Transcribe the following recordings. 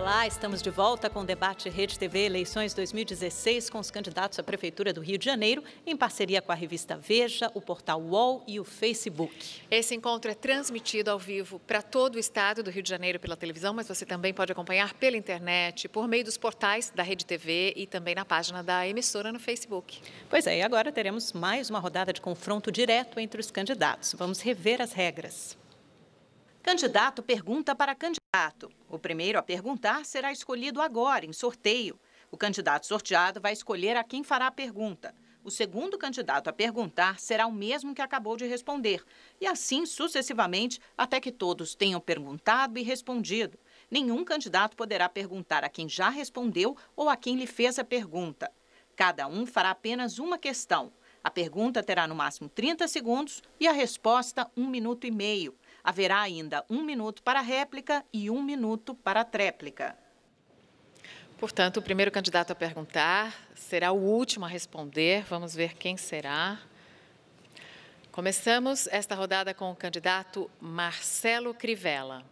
Olá, estamos de volta com o debate Rede TV Eleições 2016 com os candidatos à Prefeitura do Rio de Janeiro, em parceria com a revista Veja, o portal UOL e o Facebook. Esse encontro é transmitido ao vivo para todo o estado do Rio de Janeiro pela televisão, mas você também pode acompanhar pela internet, por meio dos portais da Rede TV e também na página da emissora no Facebook. Pois é, e agora teremos mais uma rodada de confronto direto entre os candidatos. Vamos rever as regras. Candidato pergunta para candidato. O primeiro a perguntar será escolhido agora, em sorteio. O candidato sorteado vai escolher a quem fará a pergunta. O segundo candidato a perguntar será o mesmo que acabou de responder, e assim sucessivamente até que todos tenham perguntado e respondido. Nenhum candidato poderá perguntar a quem já respondeu ou a quem lhe fez a pergunta. Cada um fará apenas uma questão. A pergunta terá no máximo 30 segundos e a resposta, um minuto e meio. Haverá ainda um minuto para a réplica e um minuto para a tréplica. Portanto, o primeiro candidato a perguntar será o último a responder. Vamos ver quem será. Começamos esta rodada com o candidato Marcelo Crivella.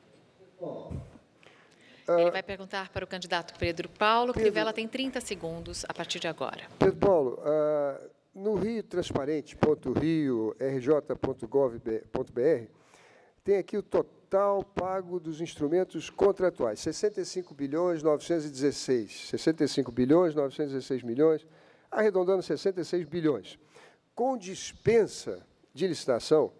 Ele ah, vai perguntar para o candidato Pedro Paulo. Pedro, Crivella tem 30 segundos a partir de agora. Pedro Paulo, ah, no Rio tem aqui o total pago dos instrumentos contratuais, 65 bilhões 916, 65 bilhões 916 milhões, arredondando 66 bilhões. Com dispensa de licitação,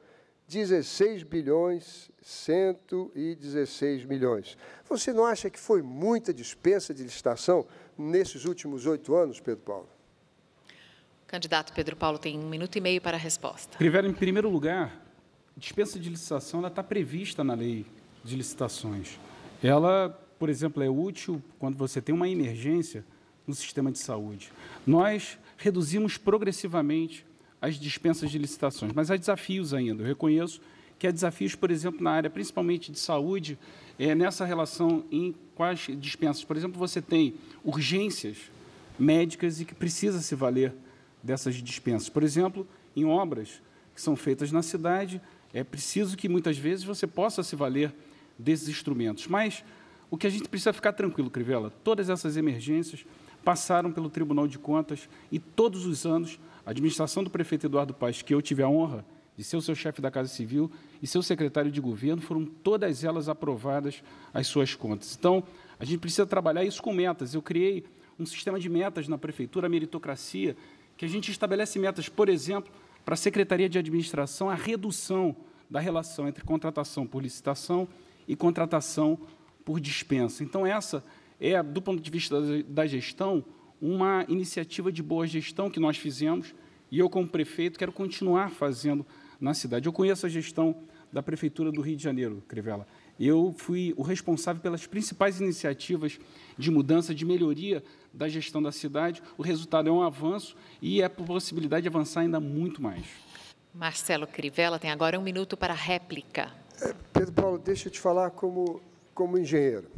16 bilhões 116 milhões. Você não acha que foi muita dispensa de licitação nesses últimos oito anos, Pedro Paulo? O candidato Pedro Paulo tem um minuto e meio para a resposta. Rivera, em primeiro lugar, dispensa de licitação está prevista na lei de licitações. Ela, por exemplo, é útil quando você tem uma emergência no sistema de saúde. Nós reduzimos progressivamente as dispensas de licitações, mas há desafios ainda. Eu reconheço que há desafios, por exemplo, na área principalmente de saúde, é, nessa relação em quais dispensas. Por exemplo, você tem urgências médicas e que precisa se valer dessas dispensas. Por exemplo, em obras que são feitas na cidade, é preciso que muitas vezes você possa se valer desses instrumentos. Mas o que a gente precisa ficar tranquilo, Crivella, todas essas emergências passaram pelo Tribunal de Contas e todos os anos a administração do prefeito Eduardo Paes, que eu tive a honra de ser o seu chefe da Casa Civil e seu secretário de governo, foram todas elas aprovadas as suas contas. Então, a gente precisa trabalhar isso com metas. Eu criei um sistema de metas na prefeitura, a meritocracia, que a gente estabelece metas, por exemplo, para a Secretaria de Administração a redução da relação entre contratação por licitação e contratação por dispensa. Então, essa é, do ponto de vista da gestão, uma iniciativa de boa gestão que nós fizemos e eu, como prefeito, quero continuar fazendo na cidade. Eu conheço a gestão da Prefeitura do Rio de Janeiro, Crivella. Eu fui o responsável pelas principais iniciativas de mudança, de melhoria da gestão da cidade. O resultado é um avanço e é a possibilidade de avançar ainda muito mais. Marcelo Crivella tem agora um minuto para réplica. É, Pedro Paulo, deixa eu te falar como, como engenheiro.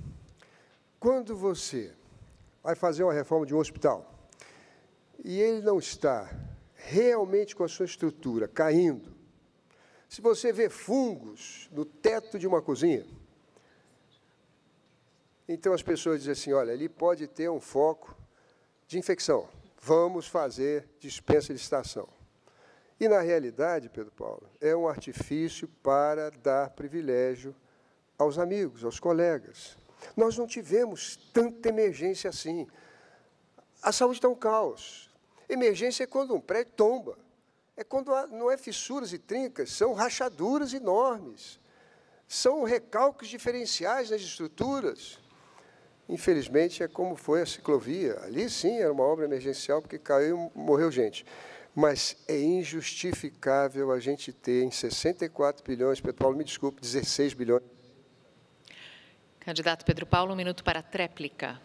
Quando você vai fazer uma reforma de um hospital e ele não está realmente com a sua estrutura caindo, se você vê fungos no teto de uma cozinha, então as pessoas dizem assim: olha, ele pode ter um foco de infecção. Vamos fazer dispensa de estação. E, na realidade, Pedro Paulo, é um artifício para dar privilégio aos amigos, aos colegas. Nós não tivemos tanta emergência assim. A saúde está um caos. Emergência é quando um prédio tomba. É quando não é fissuras e trincas, são rachaduras enormes. São recalques diferenciais nas estruturas. Infelizmente, é como foi a ciclovia. Ali sim era uma obra emergencial, porque caiu e morreu gente. Mas é injustificável a gente ter em 64 bilhões, Paulo me desculpe, 16 bilhões. Candidato Pedro Paulo, um minuto para a tréplica.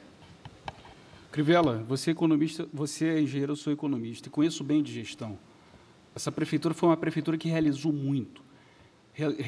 Crivella, você é economista, você é engenheiro, eu sou economista e conheço bem de gestão. Essa prefeitura foi uma prefeitura que realizou muito.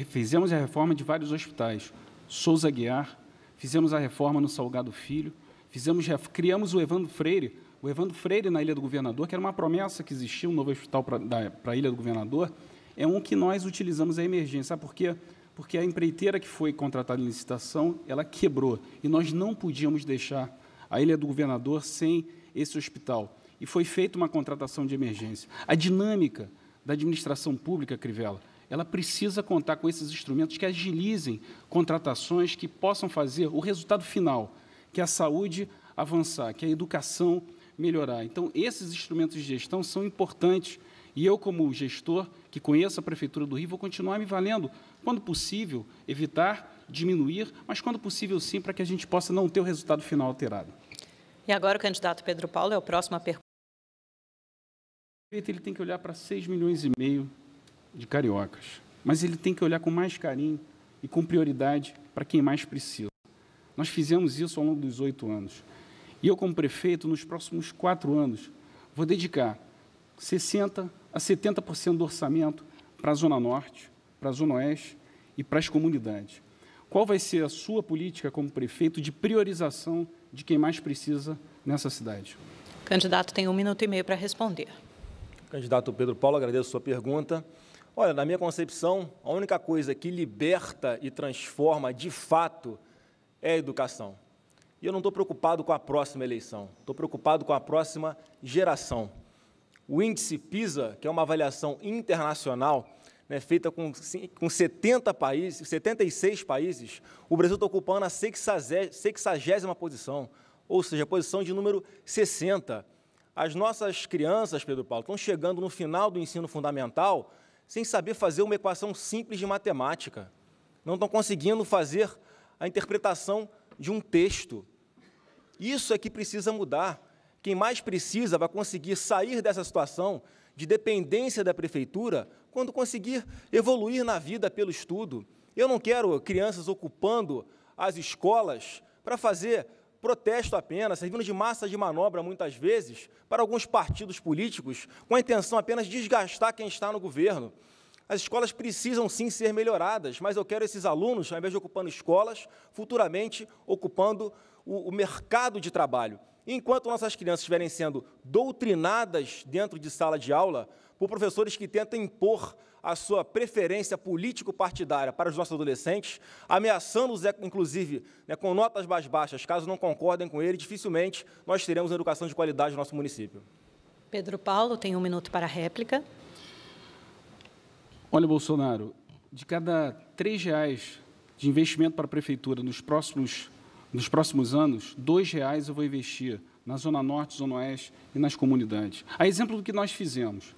Fizemos a reforma de vários hospitais. Souza Guiar, fizemos a reforma no Salgado Filho, fizemos, criamos o Evandro Freire, o Evandro Freire na Ilha do Governador, que era uma promessa que existia, um novo hospital para a Ilha do Governador, é um que nós utilizamos a emergência. Sabe por quê? Porque a empreiteira que foi contratada em licitação, ela quebrou, e nós não podíamos deixar a Ilha do Governador sem esse hospital. E foi feita uma contratação de emergência. A dinâmica da administração pública, Crivella, ela precisa contar com esses instrumentos que agilizem contratações que possam fazer o resultado final, que é a saúde avançar, que é a educação melhorar. Então, esses instrumentos de gestão são importantes e eu, como gestor que conheço a Prefeitura do Rio, vou continuar me valendo, quando possível, evitar, diminuir, mas quando possível, sim, para que a gente possa não ter o resultado final alterado. E agora o candidato Pedro Paulo é o próximo a perguntar. Ele tem que olhar para 6 milhões e meio de cariocas. Mas ele tem que olhar com mais carinho e com prioridade para quem mais precisa. Nós fizemos isso ao longo dos oito anos. E eu, como prefeito, nos próximos quatro anos, vou dedicar 60% a 70% do orçamento para a Zona Norte, para a Zona Oeste e para as comunidades. Qual vai ser a sua política como prefeito de priorização de quem mais precisa nessa cidade? O candidato tem um minuto e meio para responder. Candidato Pedro Paulo, agradeço a sua pergunta. Olha, na minha concepção, a única coisa que liberta e transforma de fato é a educação. E eu não estou preocupado com a próxima eleição, estou preocupado com a próxima geração. O índice PISA, que é uma avaliação internacional, né, feita com, com 70 países, 76 países, o Brasil está ocupando a 60 posição, ou seja, a posição de número 60. As nossas crianças, Pedro Paulo, estão chegando no final do ensino fundamental sem saber fazer uma equação simples de matemática. Não estão conseguindo fazer a interpretação de um texto. Isso é que precisa mudar. Quem mais precisa vai conseguir sair dessa situação de dependência da prefeitura quando conseguir evoluir na vida pelo estudo. Eu não quero crianças ocupando as escolas para fazer protesto apenas, servindo de massa de manobra muitas vezes para alguns partidos políticos, com a intenção apenas de desgastar quem está no governo. As escolas precisam sim ser melhoradas, mas eu quero esses alunos, ao invés de ocupando escolas, futuramente ocupando o, o mercado de trabalho. E enquanto nossas crianças estiverem sendo doutrinadas dentro de sala de aula por professores que tentam impor a sua preferência político-partidária para os nossos adolescentes, ameaçando-os, inclusive, né, com notas mais baixas, caso não concordem com ele, dificilmente nós teremos educação de qualidade no nosso município. Pedro Paulo tem um minuto para a réplica. Olha, Bolsonaro, de cada três reais de investimento para a prefeitura nos próximos, nos próximos anos, dois reais eu vou investir na Zona Norte, Zona Oeste e nas comunidades. A exemplo do que nós fizemos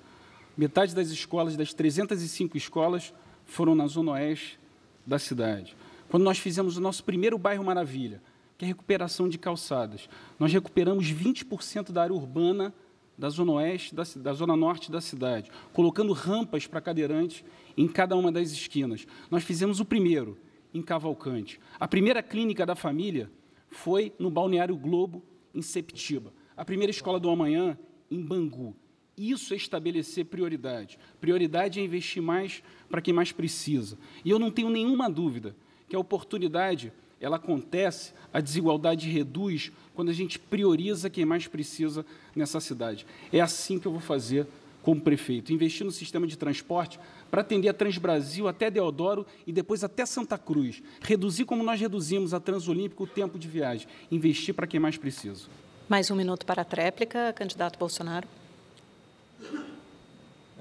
metade das escolas, das 305 escolas, foram na zona oeste da cidade. Quando nós fizemos o nosso primeiro bairro Maravilha, que é a recuperação de calçadas, nós recuperamos 20% da área urbana da zona oeste, da, da, zona norte da cidade, colocando rampas para cadeirantes em cada uma das esquinas. Nós fizemos o primeiro em Cavalcante. A primeira clínica da família foi no Balneário Globo, em Septiba. A primeira escola do amanhã, em Bangu. Isso é estabelecer prioridade. Prioridade é investir mais para quem mais precisa. E eu não tenho nenhuma dúvida que a oportunidade ela acontece, a desigualdade reduz quando a gente prioriza quem mais precisa nessa cidade. É assim que eu vou fazer como prefeito, investir no sistema de transporte para atender a Transbrasil até Deodoro e depois até Santa Cruz, reduzir como nós reduzimos a Transolímpica o tempo de viagem, investir para quem mais precisa. Mais um minuto para a tréplica, candidato Bolsonaro.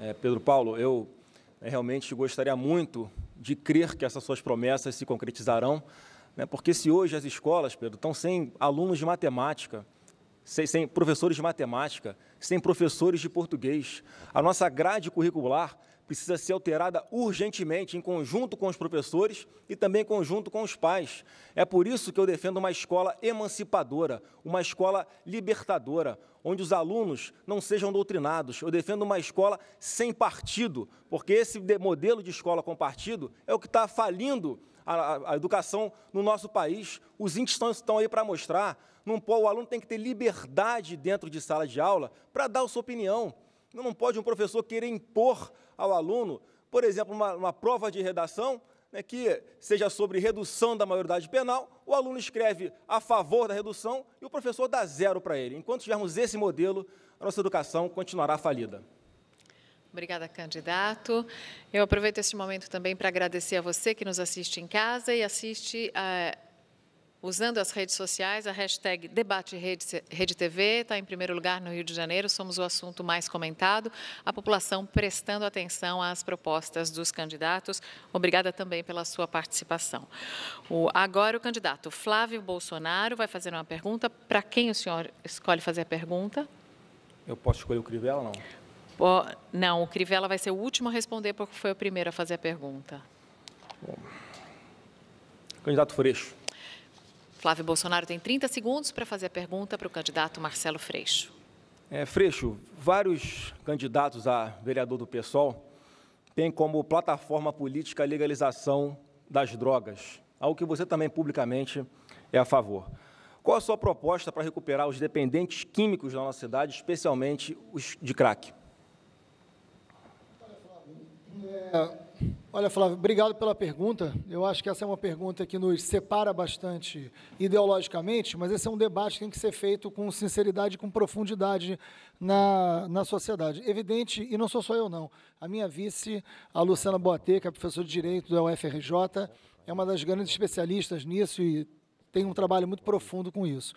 É, Pedro Paulo, eu é, realmente gostaria muito de crer que essas suas promessas se concretizarão, né, porque se hoje as escolas, Pedro, estão sem alunos de matemática, sem, sem professores de matemática, sem professores de português, a nossa grade curricular precisa ser alterada urgentemente, em conjunto com os professores e também em conjunto com os pais. É por isso que eu defendo uma escola emancipadora, uma escola libertadora, onde os alunos não sejam doutrinados. Eu defendo uma escola sem partido, porque esse modelo de escola com partido é o que está falindo a, a, educação no nosso país. Os índices estão, aí para mostrar. Não, o aluno tem que ter liberdade dentro de sala de aula para dar a sua opinião. Não pode um professor querer impor ao aluno, por exemplo, uma, uma prova de redação, né, que seja sobre redução da maioridade penal, o aluno escreve a favor da redução e o professor dá zero para ele. Enquanto tivermos esse modelo, a nossa educação continuará falida. Obrigada, candidato. Eu aproveito este momento também para agradecer a você que nos assiste em casa e assiste a eh, usando as redes sociais, a hashtag Debate Rede, Rede TV está em primeiro lugar no Rio de Janeiro, somos o assunto mais comentado, a população prestando atenção às propostas dos candidatos. Obrigada também pela sua participação. O, agora o candidato Flávio Bolsonaro vai fazer uma pergunta. Para quem o senhor escolhe fazer a pergunta? Eu posso escolher o Crivella, não? não, o Crivella vai ser o último a responder, porque foi o primeiro a fazer a pergunta. Bom. Candidato Freixo. Flávio Bolsonaro tem 30 segundos para fazer a pergunta para o candidato Marcelo Freixo. É, Freixo, vários candidatos a vereador do PSOL têm como plataforma política a legalização das drogas, algo que você também publicamente é a favor. Qual a sua proposta para recuperar os dependentes químicos da nossa cidade, especialmente os de crack? É, Olha, Flávio, obrigado pela pergunta. Eu acho que essa é uma pergunta que nos separa bastante ideologicamente, mas esse é um debate que tem que ser feito com sinceridade e com profundidade na, na sociedade. Evidente, e não sou só eu, não. A minha vice, a Luciana Boate, que é professora de Direito da UFRJ, é uma das grandes especialistas nisso e tem um trabalho muito profundo com isso.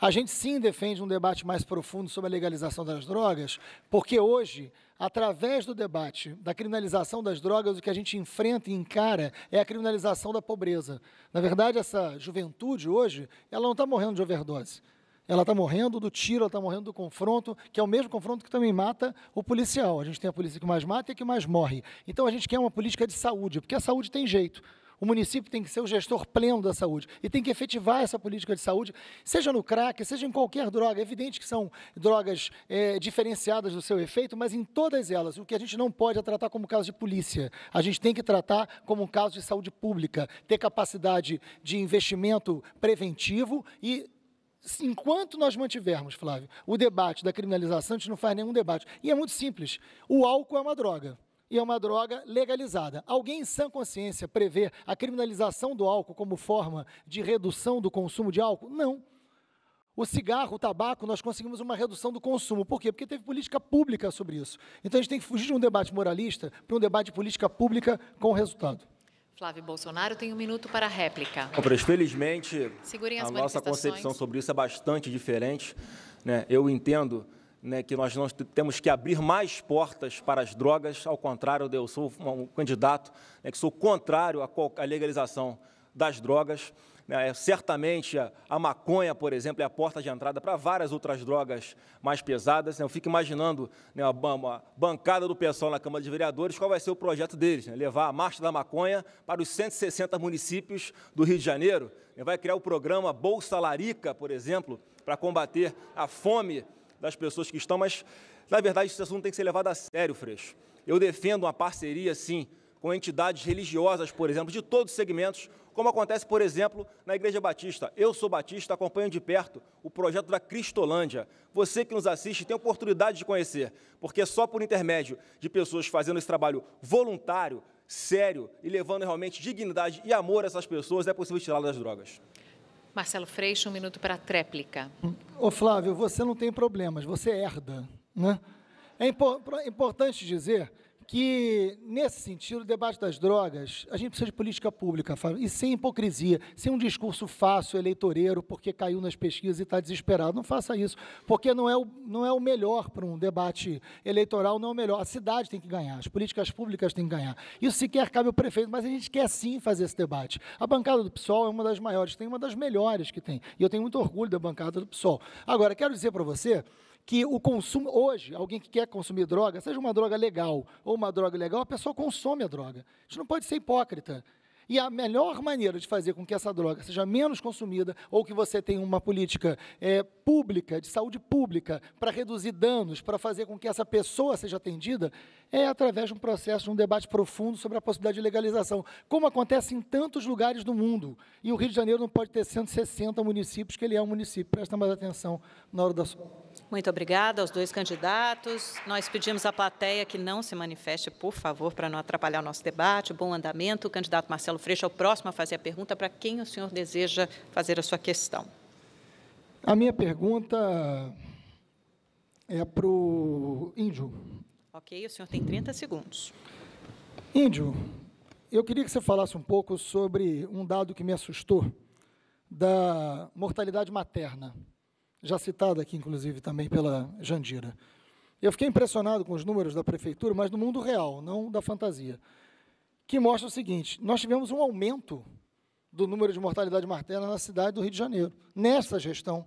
A gente sim defende um debate mais profundo sobre a legalização das drogas, porque hoje, através do debate da criminalização das drogas, o que a gente enfrenta e encara é a criminalização da pobreza. Na verdade, essa juventude hoje, ela não está morrendo de overdose. Ela está morrendo do tiro, ela está morrendo do confronto, que é o mesmo confronto que também mata o policial. A gente tem a polícia que mais mata e a que mais morre. Então a gente quer uma política de saúde, porque a saúde tem jeito. O município tem que ser o gestor pleno da saúde e tem que efetivar essa política de saúde, seja no crack, seja em qualquer droga. É evidente que são drogas é, diferenciadas do seu efeito, mas em todas elas, o que a gente não pode é tratar como caso de polícia. A gente tem que tratar como um caso de saúde pública, ter capacidade de investimento preventivo e enquanto nós mantivermos, Flávio, o debate da criminalização, a gente não faz nenhum debate. E é muito simples. O álcool é uma droga e é uma droga legalizada. Alguém em sã consciência prevê a criminalização do álcool como forma de redução do consumo de álcool? Não. O cigarro, o tabaco, nós conseguimos uma redução do consumo. Por quê? Porque teve política pública sobre isso. Então a gente tem que fugir de um debate moralista para um debate de política pública com resultado. Flávio Bolsonaro tem um minuto para a réplica. Compras, felizmente, a nossa concepção sobre isso é bastante diferente. Né? Eu entendo né, que nós não temos que abrir mais portas para as drogas, ao contrário, eu sou um candidato né, que sou contrário à legalização das drogas. Né. É, certamente a, maconha, por exemplo, é a porta de entrada para várias outras drogas mais pesadas. Né? Eu fico imaginando né, a, a, bancada do pessoal na Câmara de Vereadores, qual vai ser o projeto deles, né? levar a marcha da maconha para os 160 municípios do Rio de Janeiro. Né. Vai criar o programa Bolsa Larica, por exemplo, para combater a fome das pessoas que estão, mas na verdade esse assunto tem que ser levado a sério, Freixo. Eu defendo uma parceria, sim, com entidades religiosas, por exemplo, de todos os segmentos, como acontece, por exemplo, na Igreja Batista. Eu sou batista, acompanho de perto o projeto da Cristolândia. Você que nos assiste tem oportunidade de conhecer, porque só por intermédio de pessoas fazendo esse trabalho voluntário, sério e levando realmente dignidade e amor a essas pessoas é possível tirá-las das drogas. Marcelo Freixo, um minuto para a tréplica. Ô Flávio, você não tem problemas, você é herda. Né? É impo importante dizer que, nesse sentido, o debate das drogas, a gente precisa de política pública, e sem hipocrisia, sem um discurso fácil, eleitoreiro, porque caiu nas pesquisas e está desesperado. Não faça isso, porque não é o, não é o melhor para um debate eleitoral, não é o melhor. A cidade tem que ganhar, as políticas públicas têm que ganhar. Isso sequer cabe ao prefeito, mas a gente quer sim fazer esse debate. A bancada do PSOL é uma das maiores, tem uma das melhores que tem, e eu tenho muito orgulho da bancada do PSOL. Agora, quero dizer para você que o consumo, hoje, alguém que quer consumir droga, seja uma droga legal ou uma droga ilegal a pessoa consome a droga. A gente não pode ser hipócrita. E a melhor maneira de fazer com que essa droga seja menos consumida ou que você tenha uma política é, pública, de saúde pública, para reduzir danos, para fazer com que essa pessoa seja atendida, é através de um processo, de um debate profundo sobre a possibilidade de legalização, como acontece em tantos lugares do mundo. E o Rio de Janeiro não pode ter 160 municípios, que ele é um município. Presta mais atenção na hora da sua. Muito obrigada aos dois candidatos. Nós pedimos à plateia que não se manifeste, por favor, para não atrapalhar o nosso debate. Bom andamento. O candidato Marcelo Freixo é o próximo a fazer a pergunta para quem o senhor deseja fazer a sua questão. A minha pergunta é para o Índio. Ok, o senhor tem 30 segundos. Índio, eu queria que você falasse um pouco sobre um dado que me assustou, da mortalidade materna já citada aqui, inclusive, também pela Jandira. Eu fiquei impressionado com os números da prefeitura, mas no mundo real, não da fantasia, que mostra o seguinte: nós tivemos um aumento do número de mortalidade materna na cidade do Rio de Janeiro, nesta gestão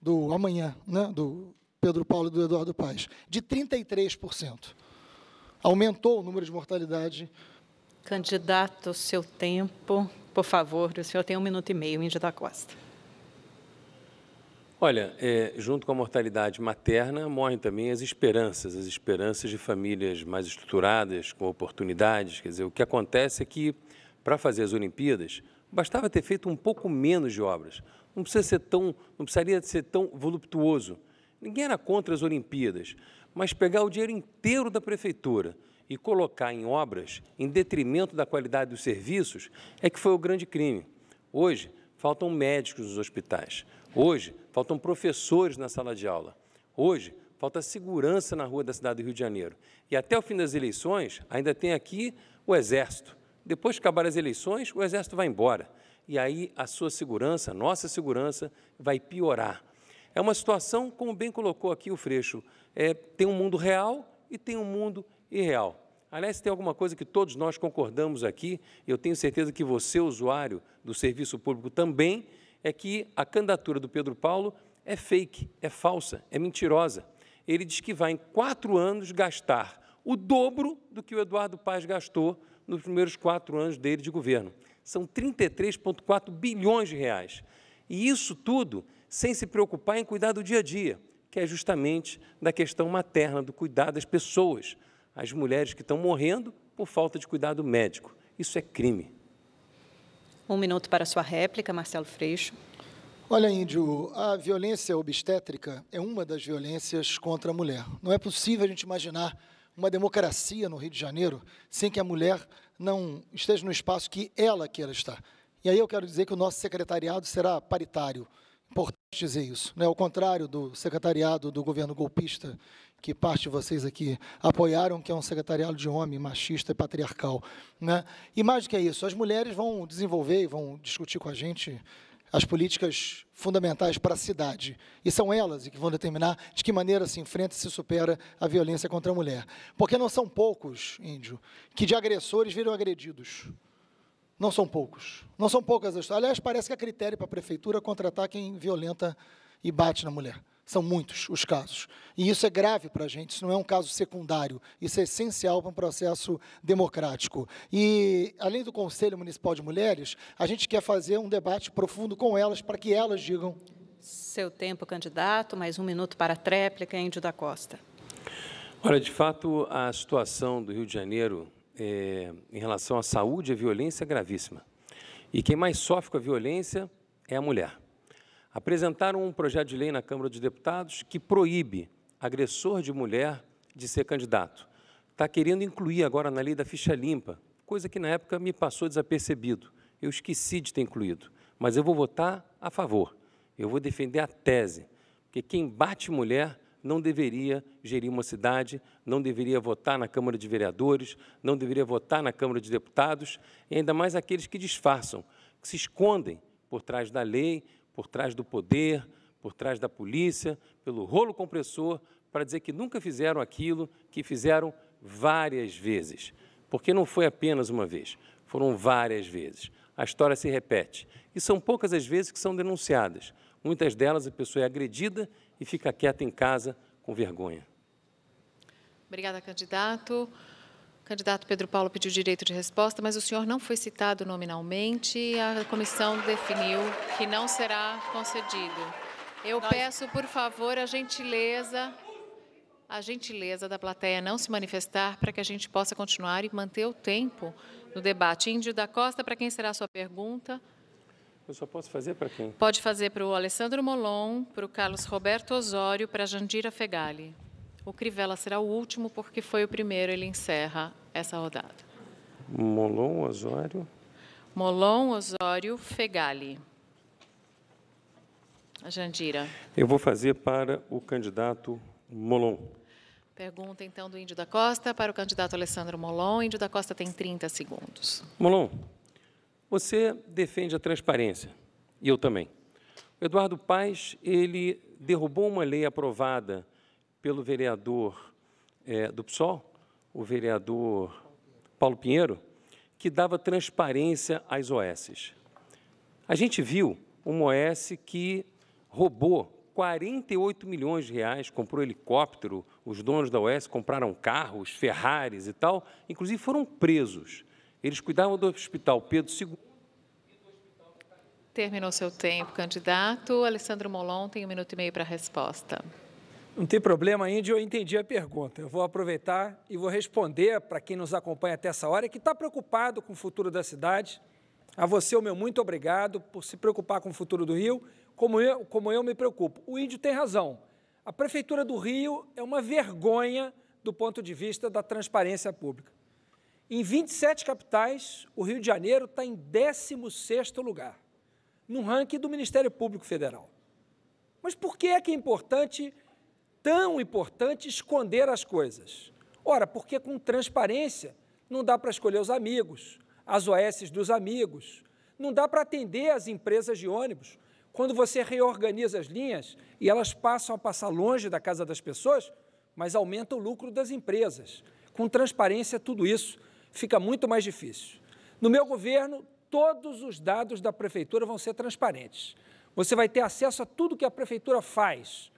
do amanhã, né, do Pedro Paulo e do Eduardo Paes, de 33%. Aumentou o número de mortalidade. Candidato, seu tempo, por favor, o senhor tem um minuto e meio, Índia da Costa. Olha, é, junto com a mortalidade materna, morrem também as esperanças, as esperanças de famílias mais estruturadas, com oportunidades. Quer dizer, o que acontece é que, para fazer as Olimpíadas, bastava ter feito um pouco menos de obras. Não, precisa ser tão, não precisaria ser tão voluptuoso. Ninguém era contra as Olimpíadas, mas pegar o dinheiro inteiro da prefeitura e colocar em obras em detrimento da qualidade dos serviços é que foi o grande crime. Hoje, faltam médicos nos hospitais. Hoje, faltam professores na sala de aula. Hoje, falta segurança na rua da cidade do Rio de Janeiro. E até o fim das eleições, ainda tem aqui o Exército. Depois de acabar as eleições, o Exército vai embora. E aí a sua segurança, a nossa segurança, vai piorar. É uma situação, como bem colocou aqui o Freixo, é, tem um mundo real e tem um mundo irreal. Aliás, tem alguma coisa que todos nós concordamos aqui, E eu tenho certeza que você, usuário do serviço público, também é que a candidatura do Pedro Paulo é fake, é falsa, é mentirosa. Ele diz que vai, em quatro anos, gastar o dobro do que o Eduardo Paes gastou nos primeiros quatro anos dele de governo. São 33,4 bilhões de reais. E isso tudo sem se preocupar em cuidar do dia a dia, que é justamente da questão materna, do cuidar das pessoas, as mulheres que estão morrendo por falta de cuidado médico. Isso é crime. Um minuto para sua réplica, Marcelo Freixo. Olha, Índio, a violência obstétrica é uma das violências contra a mulher. Não é possível a gente imaginar uma democracia no Rio de Janeiro sem que a mulher não esteja no espaço que ela queira estar. E aí eu quero dizer que o nosso secretariado será paritário. Importante dizer isso. é Ao contrário do secretariado do governo golpista, que parte de vocês aqui apoiaram, que é um secretariado de homem machista e patriarcal. Né? E mais do que isso, as mulheres vão desenvolver e vão discutir com a gente as políticas fundamentais para a cidade. E são elas que vão determinar de que maneira se enfrenta e se supera a violência contra a mulher. Porque não são poucos, índio, que de agressores viram agredidos. Não são poucos. Não são poucas as histórias. Aliás, parece que há é critério para a prefeitura contratar quem violenta e bate na mulher. São muitos os casos. E isso é grave para a gente, isso não é um caso secundário, isso é essencial para um processo democrático. E, além do Conselho Municipal de Mulheres, a gente quer fazer um debate profundo com elas, para que elas digam. Seu tempo, candidato, mais um minuto para a tréplica, Índio da Costa. Olha, de fato, a situação do Rio de Janeiro é, em relação à saúde e é à violência é gravíssima. E quem mais sofre com a violência é a mulher apresentaram um projeto de lei na Câmara dos Deputados que proíbe agressor de mulher de ser candidato. Está querendo incluir agora na lei da ficha limpa, coisa que na época me passou desapercebido. Eu esqueci de ter incluído, mas eu vou votar a favor. Eu vou defender a tese, porque quem bate mulher não deveria gerir uma cidade, não deveria votar na Câmara de Vereadores, não deveria votar na Câmara de Deputados, e ainda mais aqueles que disfarçam, que se escondem por trás da lei, por trás do poder, por trás da polícia, pelo rolo compressor, para dizer que nunca fizeram aquilo que fizeram várias vezes. Porque não foi apenas uma vez, foram várias vezes. A história se repete. E são poucas as vezes que são denunciadas. Muitas delas a pessoa é agredida e fica quieta em casa com vergonha. Obrigada, candidato. Candidato Pedro Paulo pediu direito de resposta, mas o senhor não foi citado nominalmente. A comissão definiu que não será concedido. Eu Nós... peço, por favor, a gentileza, a gentileza da plateia não se manifestar para que a gente possa continuar e manter o tempo no debate. Índio da Costa, para quem será a sua pergunta? Eu só posso fazer para quem? Pode fazer para o Alessandro Molon, para o Carlos Roberto Osório, para a Jandira Fegali. O Crivella será o último, porque foi o primeiro, ele encerra essa rodada. Molon Osório. Molon Osório Fegali. Jandira. Eu vou fazer para o candidato Molon. Pergunta, então, do Índio da Costa para o candidato Alessandro Molon. Índio da Costa tem 30 segundos. Molon, você defende a transparência, e eu também. O Eduardo Paes, ele derrubou uma lei aprovada pelo vereador é, do PSOL, o vereador Paulo Pinheiro, que dava transparência às OSs. A gente viu uma OS que roubou 48 milhões de reais, comprou helicóptero, os donos da OS compraram carros, Ferraris e tal, inclusive foram presos. Eles cuidavam do Hospital Pedro II. Terminou seu tempo, candidato. Alessandro Molon tem um minuto e meio para a resposta. Não tem problema, Índio, eu entendi a pergunta. Eu vou aproveitar e vou responder para quem nos acompanha até essa hora, que está preocupado com o futuro da cidade. A você, o meu muito obrigado por se preocupar com o futuro do Rio, como eu, como eu me preocupo. O Índio tem razão. A Prefeitura do Rio é uma vergonha do ponto de vista da transparência pública. Em 27 capitais, o Rio de Janeiro está em 16º lugar, no ranking do Ministério Público Federal. Mas por que é que é importante tão importante esconder as coisas? Ora, porque com transparência não dá para escolher os amigos, as OS dos amigos, não dá para atender as empresas de ônibus. Quando você reorganiza as linhas e elas passam a passar longe da casa das pessoas, mas aumenta o lucro das empresas. Com transparência, é tudo isso fica muito mais difícil. No meu governo, todos os dados da prefeitura vão ser transparentes. Você vai ter acesso a tudo que a prefeitura faz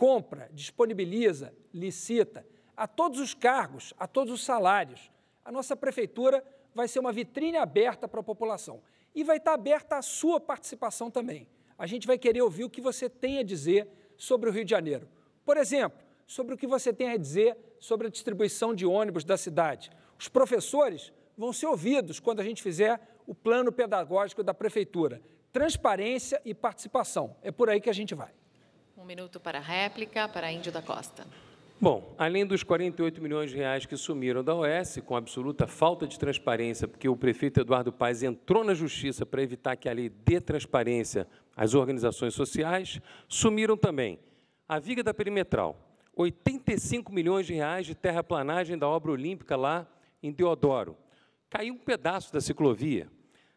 compra, disponibiliza, licita a todos os cargos, a todos os salários. A nossa prefeitura vai ser uma vitrine aberta para a população e vai estar aberta à sua participação também. A gente vai querer ouvir o que você tem a dizer sobre o Rio de Janeiro. Por exemplo, sobre o que você tem a dizer sobre a distribuição de ônibus da cidade. Os professores vão ser ouvidos quando a gente fizer o plano pedagógico da prefeitura. Transparência e participação. É por aí que a gente vai. Um minuto para a réplica, para Índio da Costa. Bom, além dos 48 milhões de reais que sumiram da OS, com absoluta falta de transparência, porque o prefeito Eduardo Paes entrou na justiça para evitar que a lei dê transparência às organizações sociais, sumiram também a Viga da Perimetral, 85 milhões de reais de terraplanagem da obra olímpica lá em Deodoro. Caiu um pedaço da ciclovia,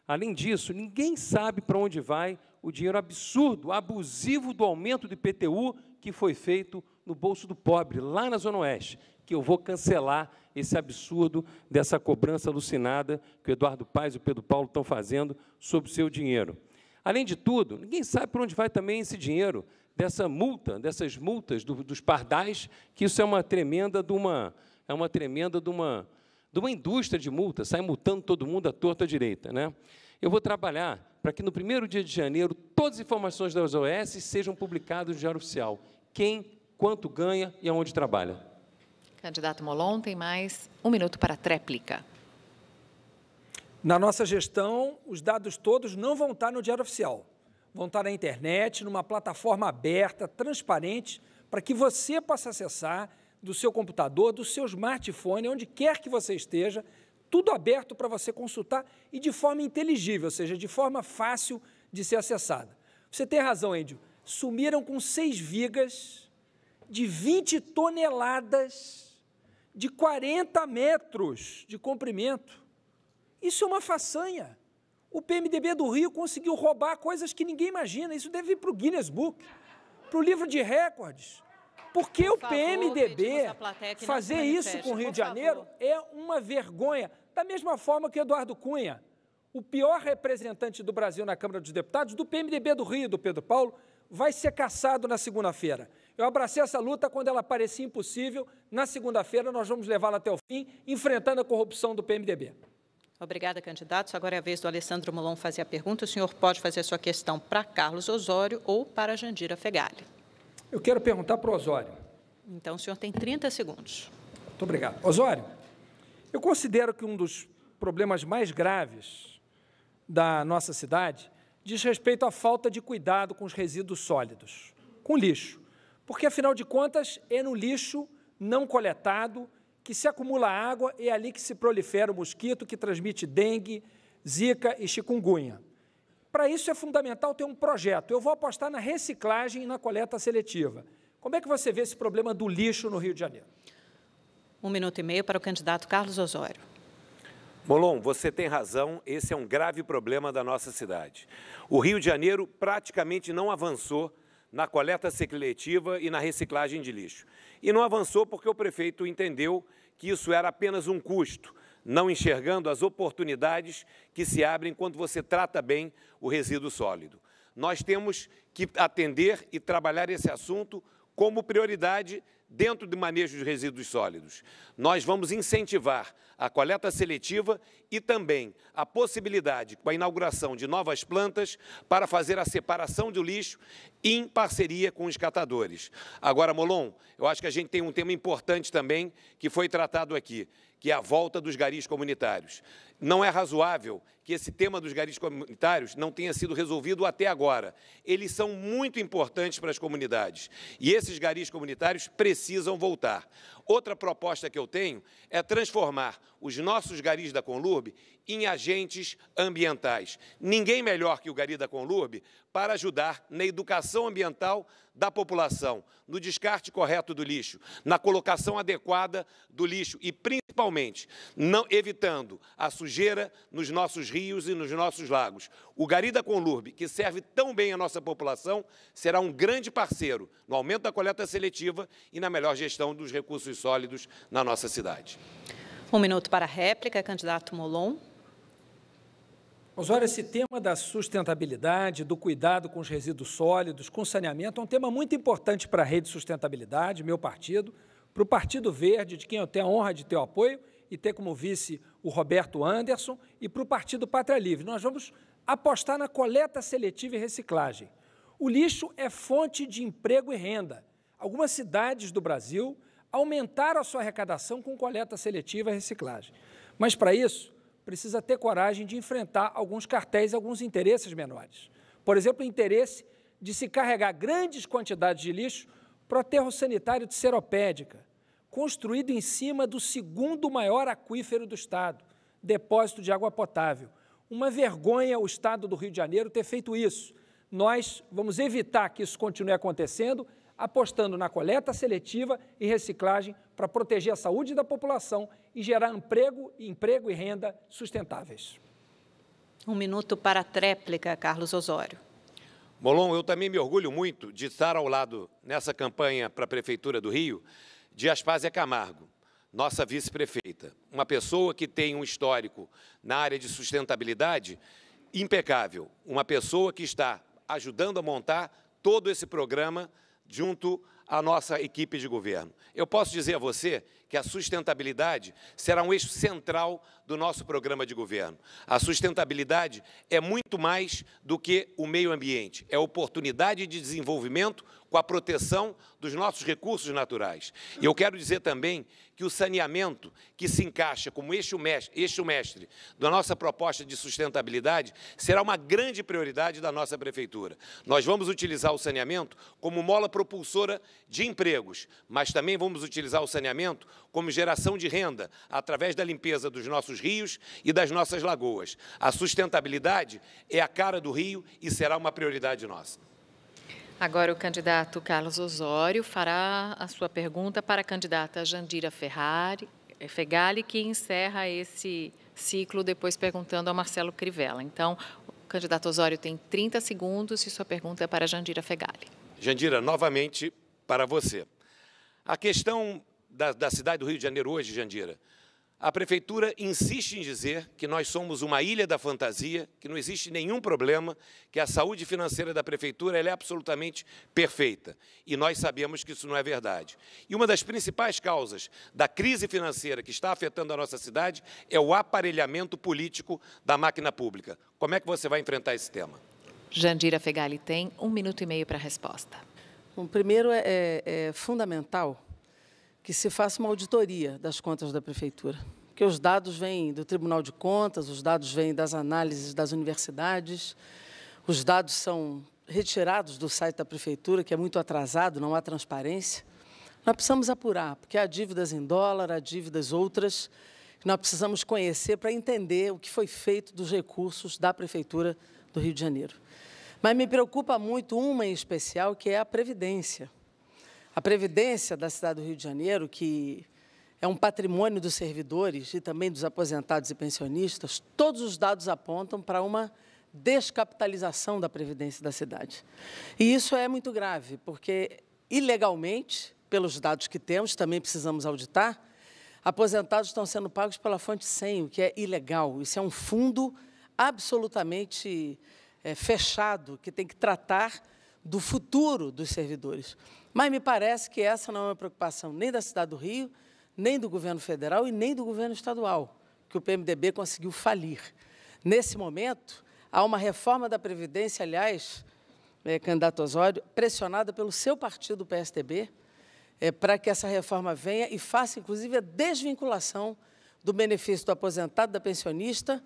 Além disso, ninguém sabe para onde vai o dinheiro absurdo, abusivo do aumento do IPTU que foi feito no bolso do pobre, lá na Zona Oeste, que eu vou cancelar esse absurdo dessa cobrança alucinada que o Eduardo Paes e o Pedro Paulo estão fazendo sobre o seu dinheiro. Além de tudo, ninguém sabe para onde vai também esse dinheiro dessa multa, dessas multas do, dos pardais, que isso é uma tremenda de uma é uma tremenda de uma de uma indústria de multas, sai multando todo mundo à torta à direita. Né? Eu vou trabalhar para que no primeiro dia de janeiro todas as informações das OS sejam publicadas no Diário Oficial. Quem, quanto ganha e aonde trabalha. Candidato Molon, tem mais um minuto para a tréplica. Na nossa gestão, os dados todos não vão estar no Diário Oficial. Vão estar na internet, numa plataforma aberta, transparente, para que você possa acessar do seu computador, do seu smartphone, onde quer que você esteja, tudo aberto para você consultar e de forma inteligível, ou seja, de forma fácil de ser acessada. Você tem razão, Índio. Sumiram com seis vigas de 20 toneladas de 40 metros de comprimento. Isso é uma façanha. O PMDB do Rio conseguiu roubar coisas que ninguém imagina. Isso deve ir para o Guinness Book, para o livro de recordes. Porque o PMDB fazer isso com o Rio de Janeiro é uma vergonha. Da mesma forma que Eduardo Cunha, o pior representante do Brasil na Câmara dos Deputados, do PMDB do Rio, do Pedro Paulo, vai ser caçado na segunda-feira. Eu abracei essa luta quando ela parecia impossível. Na segunda-feira, nós vamos levá-la até o fim, enfrentando a corrupção do PMDB. Obrigada, candidatos. Agora é a vez do Alessandro Molon fazer a pergunta. O senhor pode fazer a sua questão para Carlos Osório ou para Jandira Fegali. Eu quero perguntar para o Osório. Então, o senhor tem 30 segundos. Muito obrigado. Osório, eu considero que um dos problemas mais graves da nossa cidade diz respeito à falta de cuidado com os resíduos sólidos, com lixo. Porque, afinal de contas, é no lixo não coletado que se acumula água e é ali que se prolifera o mosquito que transmite dengue, zika e chikungunya. Para isso é fundamental ter um projeto. Eu vou apostar na reciclagem e na coleta seletiva. Como é que você vê esse problema do lixo no Rio de Janeiro? Um minuto e meio para o candidato Carlos Osório. Molon, você tem razão, esse é um grave problema da nossa cidade. O Rio de Janeiro praticamente não avançou na coleta seletiva e na reciclagem de lixo. E não avançou porque o prefeito entendeu que isso era apenas um custo não enxergando as oportunidades que se abrem quando você trata bem o resíduo sólido. Nós temos que atender e trabalhar esse assunto como prioridade dentro do manejo de resíduos sólidos. Nós vamos incentivar a coleta seletiva e também a possibilidade, com a inauguração de novas plantas, para fazer a separação do lixo em parceria com os catadores. Agora, Molon, eu acho que a gente tem um tema importante também que foi tratado aqui, que é a volta dos garis comunitários. Não é razoável que esse tema dos garis comunitários não tenha sido resolvido até agora. Eles são muito importantes para as comunidades e esses garis comunitários precisam voltar. Outra proposta que eu tenho é transformar os nossos garis da Conlurb em agentes ambientais. Ninguém melhor que o gari da Conlurb para ajudar na educação ambiental da população, no descarte correto do lixo, na colocação adequada do lixo e, principalmente, não evitando a sujeição sujeira nos nossos rios e nos nossos lagos. O Garida Conlurbe, que serve tão bem a nossa população, será um grande parceiro no aumento da coleta seletiva e na melhor gestão dos recursos sólidos na nossa cidade. Um minuto para a réplica, candidato Molon. Osório, esse tema da sustentabilidade, do cuidado com os resíduos sólidos, com saneamento, é um tema muito importante para a Rede Sustentabilidade, meu partido, para o Partido Verde, de quem eu tenho a honra de ter o apoio, e ter como vice o Roberto Anderson e para o Partido Pátria Livre. Nós vamos apostar na coleta seletiva e reciclagem. O lixo é fonte de emprego e renda. Algumas cidades do Brasil aumentaram a sua arrecadação com coleta seletiva e reciclagem. Mas, para isso, precisa ter coragem de enfrentar alguns cartéis, e alguns interesses menores. Por exemplo, o interesse de se carregar grandes quantidades de lixo para o aterro sanitário de Seropédica, construído em cima do segundo maior aquífero do Estado, depósito de água potável. Uma vergonha o Estado do Rio de Janeiro ter feito isso. Nós vamos evitar que isso continue acontecendo, apostando na coleta seletiva e reciclagem para proteger a saúde da população e gerar emprego, emprego e renda sustentáveis. Um minuto para a tréplica, Carlos Osório. Molon, eu também me orgulho muito de estar ao lado nessa campanha para a Prefeitura do Rio Dias Paz Camargo, nossa vice-prefeita, uma pessoa que tem um histórico na área de sustentabilidade impecável, uma pessoa que está ajudando a montar todo esse programa junto à nossa equipe de governo. Eu posso dizer a você que a sustentabilidade será um eixo central do nosso programa de governo. A sustentabilidade é muito mais do que o meio ambiente, é oportunidade de desenvolvimento com a proteção dos nossos recursos naturais. E eu quero dizer também que o saneamento, que se encaixa como eixo mestre, eixo mestre da nossa proposta de sustentabilidade, será uma grande prioridade da nossa Prefeitura. Nós vamos utilizar o saneamento como mola propulsora de empregos, mas também vamos utilizar o saneamento como geração de renda através da limpeza dos nossos rios e das nossas lagoas. A sustentabilidade é a cara do Rio e será uma prioridade nossa. Agora o candidato Carlos Osório fará a sua pergunta para a candidata Jandira Ferrari, eh, Fegali, que encerra esse ciclo depois perguntando ao Marcelo Crivella. Então, o candidato Osório tem 30 segundos e sua pergunta é para Jandira Fegali. Jandira, novamente para você. A questão da, da cidade do Rio de Janeiro hoje, Jandira, a prefeitura insiste em dizer que nós somos uma ilha da fantasia, que não existe nenhum problema, que a saúde financeira da prefeitura é absolutamente perfeita. E nós sabemos que isso não é verdade. E uma das principais causas da crise financeira que está afetando a nossa cidade é o aparelhamento político da máquina pública. Como é que você vai enfrentar esse tema? Jandira Fegali tem um minuto e meio para a resposta. Bom, primeiro, é, é, é fundamental que se faça uma auditoria das contas da prefeitura. Porque os dados vêm do Tribunal de Contas, os dados vêm das análises das universidades, os dados são retirados do site da prefeitura, que é muito atrasado, não há transparência. Nós precisamos apurar, porque há dívidas em dólar, há dívidas outras, que nós precisamos conhecer para entender o que foi feito dos recursos da prefeitura do Rio de Janeiro. Mas me preocupa muito uma em especial, que é a previdência. A Previdência da cidade do Rio de Janeiro, que é um patrimônio dos servidores e também dos aposentados e pensionistas, todos os dados apontam para uma descapitalização da Previdência da cidade. E isso é muito grave, porque ilegalmente, pelos dados que temos, também precisamos auditar, aposentados estão sendo pagos pela fonte 100, o que é ilegal. Isso é um fundo absolutamente é, fechado, que tem que tratar do futuro dos servidores. Mas me parece que essa não é uma preocupação nem da cidade do Rio, nem do governo federal e nem do governo estadual, que o PMDB conseguiu falir. Nesse momento, há uma reforma da Previdência, aliás, é, candidato Osório, pressionada pelo seu partido, o PSDB, é, para que essa reforma venha e faça, inclusive, a desvinculação do benefício do aposentado, da pensionista,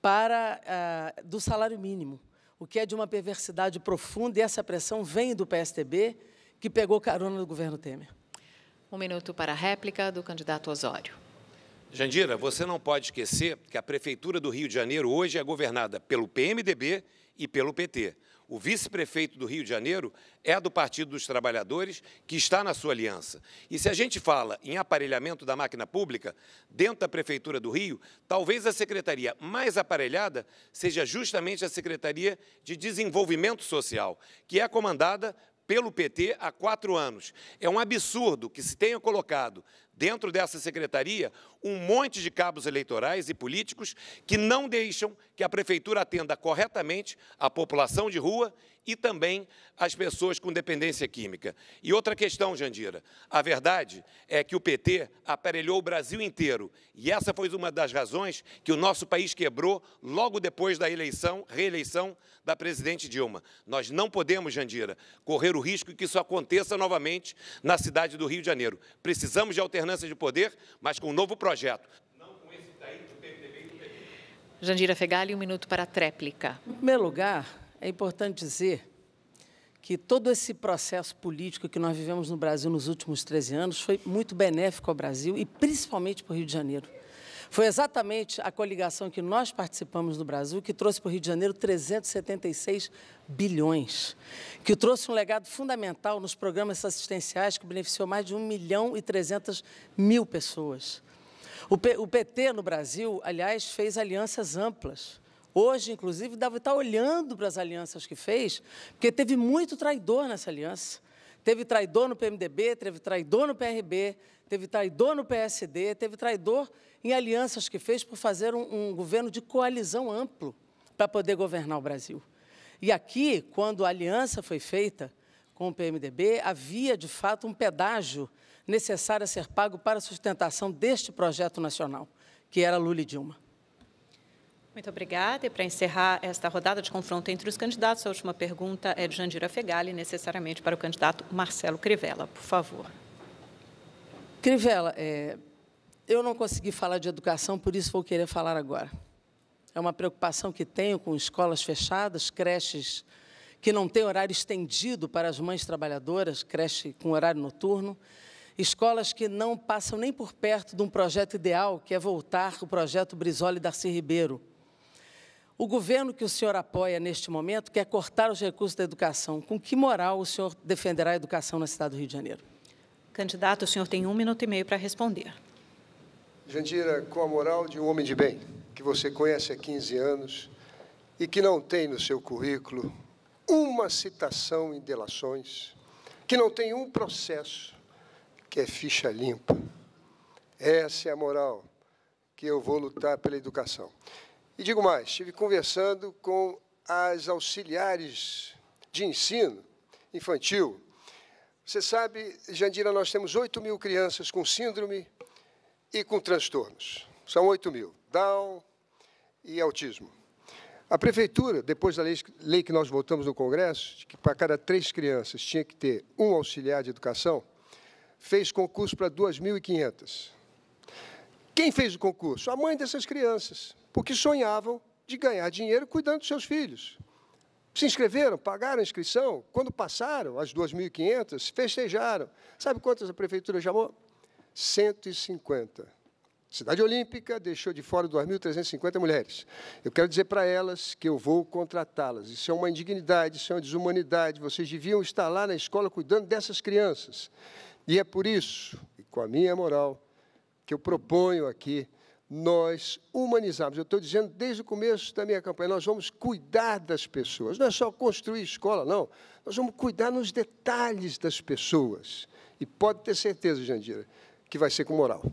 para ah, do salário mínimo o que é de uma perversidade profunda, e essa pressão vem do PSTB, que pegou carona do governo Temer. Um minuto para a réplica do candidato Osório. Jandira, você não pode esquecer que a Prefeitura do Rio de Janeiro hoje é governada pelo PMDB e pelo PT. O vice-prefeito do Rio de Janeiro é do Partido dos Trabalhadores, que está na sua aliança. E se a gente fala em aparelhamento da máquina pública, dentro da Prefeitura do Rio, talvez a secretaria mais aparelhada seja justamente a Secretaria de Desenvolvimento Social, que é comandada pelo PT há quatro anos. É um absurdo que se tenha colocado dentro dessa secretaria um monte de cabos eleitorais e políticos que não deixam que a prefeitura atenda corretamente a população de rua e também as pessoas com dependência química. E outra questão, Jandira, a verdade é que o PT aparelhou o Brasil inteiro e essa foi uma das razões que o nosso país quebrou logo depois da eleição, reeleição da presidente Dilma. Nós não podemos, Jandira, correr o risco que isso aconteça novamente na cidade do Rio de Janeiro. Precisamos de alternância de poder, mas com um novo projeto. Jandira Fegali, um minuto para a tréplica. Em primeiro lugar, é importante dizer que todo esse processo político que nós vivemos no Brasil nos últimos 13 anos foi muito benéfico ao Brasil e principalmente para o Rio de Janeiro. Foi exatamente a coligação que nós participamos no Brasil que trouxe para o Rio de Janeiro 376 bilhões, que trouxe um legado fundamental nos programas assistenciais que beneficiou mais de 1 milhão e 300 mil pessoas. O, P, o PT no Brasil, aliás, fez alianças amplas. Hoje, inclusive, deve estar olhando para as alianças que fez, porque teve muito traidor nessa aliança. Teve traidor no PMDB, teve traidor no PRB, teve traidor no PSD, teve traidor em alianças que fez por fazer um, um governo de coalizão amplo para poder governar o Brasil. E aqui, quando a aliança foi feita com o PMDB, havia de fato um pedágio necessário a ser pago para a sustentação deste projeto nacional, que era Lula e Dilma. Muito obrigada. E para encerrar esta rodada de confronto entre os candidatos, a última pergunta é de Jandira Fegali, necessariamente para o candidato Marcelo Crivella. Por favor. Crivella, é, eu não consegui falar de educação, por isso vou querer falar agora. É uma preocupação que tenho com escolas fechadas, creches que não têm horário estendido para as mães trabalhadoras, creche com horário noturno, Escolas que não passam nem por perto de um projeto ideal, que é voltar o projeto Brizola e Darcy Ribeiro. O governo que o senhor apoia neste momento quer cortar os recursos da educação. Com que moral o senhor defenderá a educação na cidade do Rio de Janeiro? Candidato, o senhor tem um minuto e meio para responder. Jandira, com a moral de um homem de bem, que você conhece há 15 anos e que não tem no seu currículo uma citação em delações, que não tem um processo, que é ficha limpa. Essa é a moral que eu vou lutar pela educação. E digo mais, estive conversando com as auxiliares de ensino infantil. Você sabe, Jandira, nós temos 8 mil crianças com síndrome e com transtornos. São 8 mil, Down e autismo. A prefeitura, depois da lei, que nós votamos no Congresso, que para cada três crianças tinha que ter um auxiliar de educação, fez concurso para 2.500. Quem fez o concurso? A mãe dessas crianças, porque sonhavam de ganhar dinheiro cuidando dos seus filhos. Se inscreveram, pagaram a inscrição, quando passaram as 2.500, festejaram. Sabe quantas a prefeitura chamou? 150. Cidade Olímpica deixou de fora 2.350 mulheres. Eu quero dizer para elas que eu vou contratá-las. Isso é uma indignidade, isso é uma desumanidade. Vocês deviam estar lá na escola cuidando dessas crianças. E é por isso, e com a minha moral, que eu proponho aqui nós humanizarmos. Eu estou dizendo desde o começo da minha campanha, nós vamos cuidar das pessoas. Não é só construir escola, não. Nós vamos cuidar nos detalhes das pessoas. E pode ter certeza, Jandira, que vai ser com moral.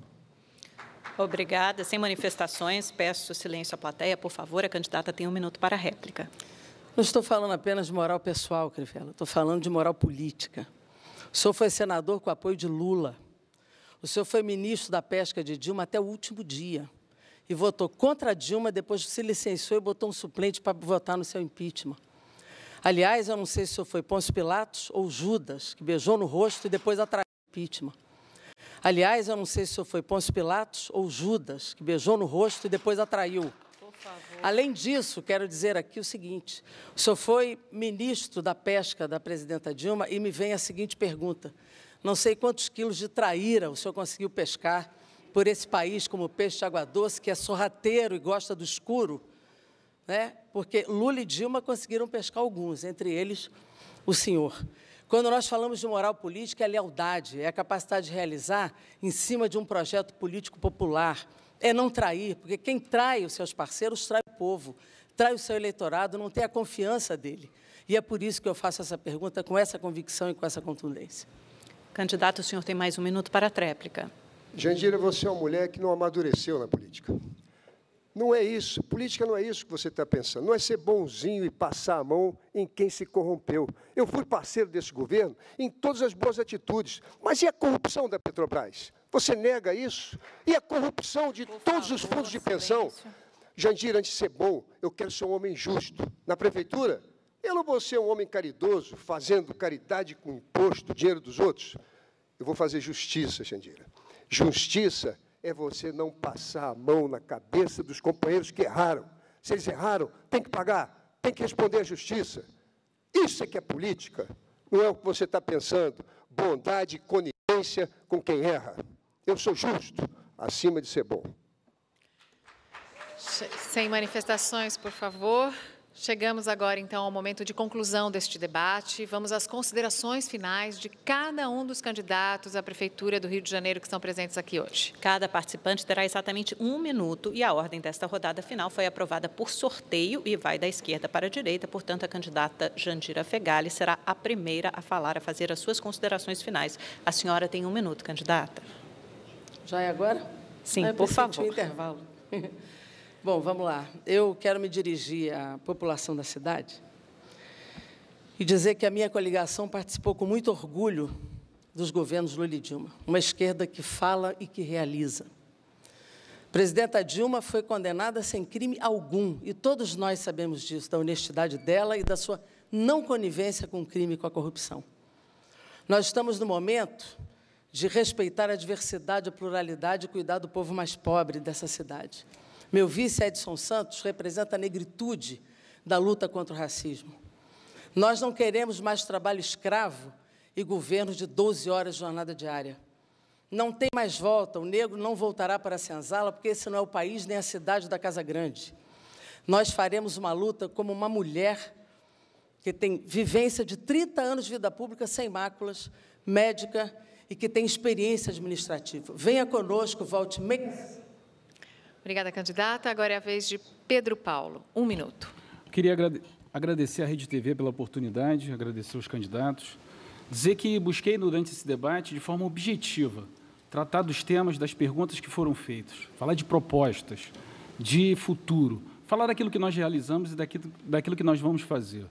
Obrigada. Sem manifestações, peço silêncio à plateia. Por favor, a candidata tem um minuto para a réplica. Não estou falando apenas de moral pessoal, Crivella. Estou falando de moral política. O senhor foi senador com o apoio de Lula. O senhor foi ministro da pesca de Dilma até o último dia. E votou contra Dilma, depois se licenciou e botou um suplente para votar no seu impeachment. Aliás, eu não sei se o senhor foi Pôncio Pilatos ou Judas, que beijou no rosto e depois atraiu o impeachment. Aliás, eu não sei se o senhor foi Pôncio Pilatos ou Judas, que beijou no rosto e depois atraiu. Além disso, quero dizer aqui o seguinte: o senhor foi ministro da pesca da presidenta Dilma e me vem a seguinte pergunta. Não sei quantos quilos de traíra o senhor conseguiu pescar por esse país como peixe de água doce, que é sorrateiro e gosta do escuro, né? porque Lula e Dilma conseguiram pescar alguns, entre eles o senhor. Quando nós falamos de moral política, é lealdade, é a capacidade de realizar em cima de um projeto político popular, é não trair, porque quem trai os seus parceiros trai o povo, trai o seu eleitorado, não tem a confiança dele. E é por isso que eu faço essa pergunta com essa convicção e com essa contundência. Candidato, o senhor tem mais um minuto para a tréplica. Jandira, você é uma mulher que não amadureceu na política. Não é isso. Política não é isso que você está pensando. Não é ser bonzinho e passar a mão em quem se corrompeu. Eu fui parceiro desse governo em todas as boas atitudes. Mas e a corrupção da Petrobras? Você nega isso? E a corrupção de Por todos favor, os fundos de pensão? Jandir, antes de ser bom, eu quero ser um homem justo. Na prefeitura, eu não vou ser um homem caridoso, fazendo caridade com imposto, dinheiro dos outros. Eu vou fazer justiça, Jandira. Justiça é você não passar a mão na cabeça dos companheiros que erraram. Se eles erraram, tem que pagar, tem que responder à justiça. Isso é que é política. Não é o que você está pensando. Bondade e conivência com quem erra. Eu sou justo, acima de ser bom. Sem manifestações, por favor. Chegamos agora, então, ao momento de conclusão deste debate. Vamos às considerações finais de cada um dos candidatos à Prefeitura do Rio de Janeiro que estão presentes aqui hoje. Cada participante terá exatamente um minuto e a ordem desta rodada final foi aprovada por sorteio e vai da esquerda para a direita. Portanto, a candidata Jandira Fegali será a primeira a falar, a fazer as suas considerações finais. A senhora tem um minuto, candidata. Já é agora? Sim, ah, por favor. Um intervalo. Bom, vamos lá. Eu quero me dirigir à população da cidade e dizer que a minha coligação participou com muito orgulho dos governos Lula e Dilma, uma esquerda que fala e que realiza. presidenta Dilma foi condenada sem crime algum, e todos nós sabemos disso, da honestidade dela e da sua não conivência com o crime e com a corrupção. Nós estamos no momento de respeitar a diversidade, a pluralidade e cuidar do povo mais pobre dessa cidade. Meu vice, Edson Santos, representa a negritude da luta contra o racismo. Nós não queremos mais trabalho escravo e governo de 12 horas de jornada diária. Não tem mais volta, o negro não voltará para a senzala, porque esse não é o país nem a cidade da Casa Grande. Nós faremos uma luta como uma mulher que tem vivência de 30 anos de vida pública sem máculas, médica e que tem experiência administrativa. Venha conosco, volte Obrigada, candidata. Agora é a vez de Pedro Paulo. Um minuto. Queria agradecer à Rede TV pela oportunidade, agradecer os candidatos, dizer que busquei durante esse debate, de forma objetiva, tratar dos temas das perguntas que foram feitas, falar de propostas, de futuro, falar daquilo que nós realizamos e daquilo, daquilo que nós vamos fazer.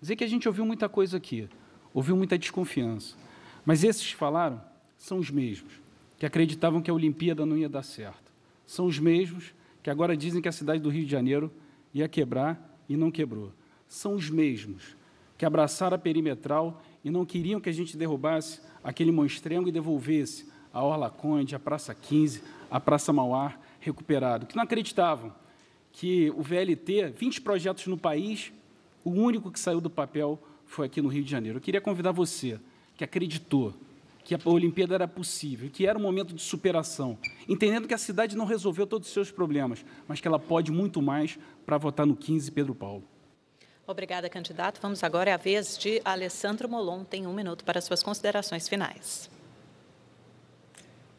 Dizer que a gente ouviu muita coisa aqui, ouviu muita desconfiança. Mas esses que falaram são os mesmos que acreditavam que a Olimpíada não ia dar certo. São os mesmos que agora dizem que a cidade do Rio de Janeiro ia quebrar e não quebrou. São os mesmos que abraçaram a perimetral e não queriam que a gente derrubasse aquele monstrengo e devolvesse a Orla Conde, a Praça 15, a Praça Mauá recuperado, que não acreditavam que o VLT, 20 projetos no país, o único que saiu do papel foi aqui no Rio de Janeiro. Eu queria convidar você que acreditou que a Olimpíada era possível, que era um momento de superação, entendendo que a cidade não resolveu todos os seus problemas, mas que ela pode muito mais para votar no 15 Pedro Paulo. Obrigada, candidato. Vamos agora à é a vez de Alessandro Molon. Tem um minuto para suas considerações finais.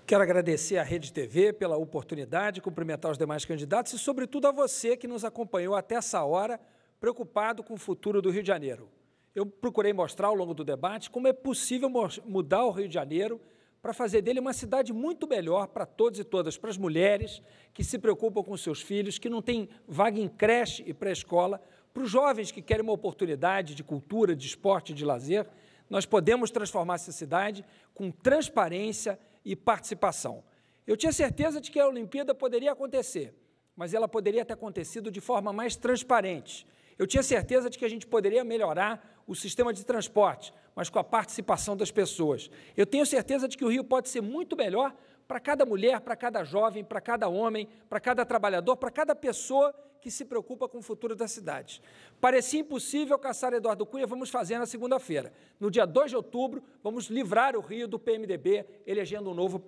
Quero agradecer à Rede TV pela oportunidade, cumprimentar os demais candidatos e, sobretudo, a você que nos acompanhou até essa hora, preocupado com o futuro do Rio de Janeiro eu procurei mostrar ao longo do debate como é possível mudar o Rio de Janeiro para fazer dele uma cidade muito melhor para todos e todas, para as mulheres que se preocupam com seus filhos, que não têm vaga em creche e pré-escola, para os jovens que querem uma oportunidade de cultura, de esporte, de lazer. Nós podemos transformar essa cidade com transparência e participação. Eu tinha certeza de que a Olimpíada poderia acontecer, mas ela poderia ter acontecido de forma mais transparente eu tinha certeza de que a gente poderia melhorar o sistema de transporte, mas com a participação das pessoas. Eu tenho certeza de que o Rio pode ser muito melhor para cada mulher, para cada jovem, para cada homem, para cada trabalhador, para cada pessoa que se preocupa com o futuro da cidade. Parecia impossível caçar Eduardo Cunha, vamos fazer na segunda-feira. No dia 2 de outubro, vamos livrar o Rio do PMDB, elegendo um novo.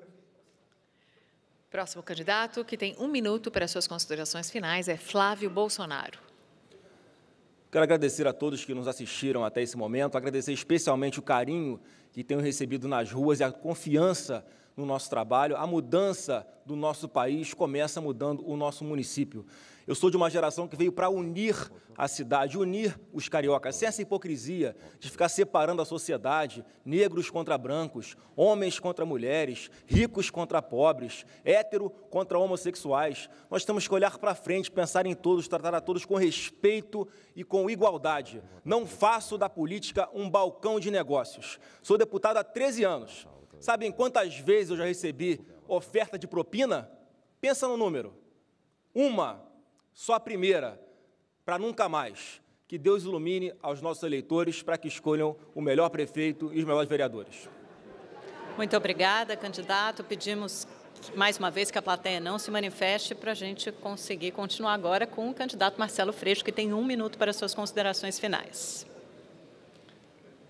Próximo candidato, que tem um minuto para suas considerações finais, é Flávio Bolsonaro. Quero agradecer a todos que nos assistiram até esse momento, agradecer especialmente o carinho que tenho recebido nas ruas e a confiança no nosso trabalho. A mudança do nosso país começa mudando o nosso município. Eu sou de uma geração que veio para unir a cidade, unir os cariocas, sem essa hipocrisia de ficar separando a sociedade, negros contra brancos, homens contra mulheres, ricos contra pobres, hétero contra homossexuais. Nós temos que olhar para frente, pensar em todos, tratar a todos com respeito e com igualdade. Não faço da política um balcão de negócios. Sou deputado há 13 anos. Sabem quantas vezes eu já recebi oferta de propina? Pensa no número. Uma, só a primeira, para nunca mais. Que Deus ilumine aos nossos eleitores para que escolham o melhor prefeito e os melhores vereadores. Muito obrigada, candidato. Pedimos mais uma vez que a plateia não se manifeste para a gente conseguir continuar agora com o candidato Marcelo Freixo, que tem um minuto para suas considerações finais.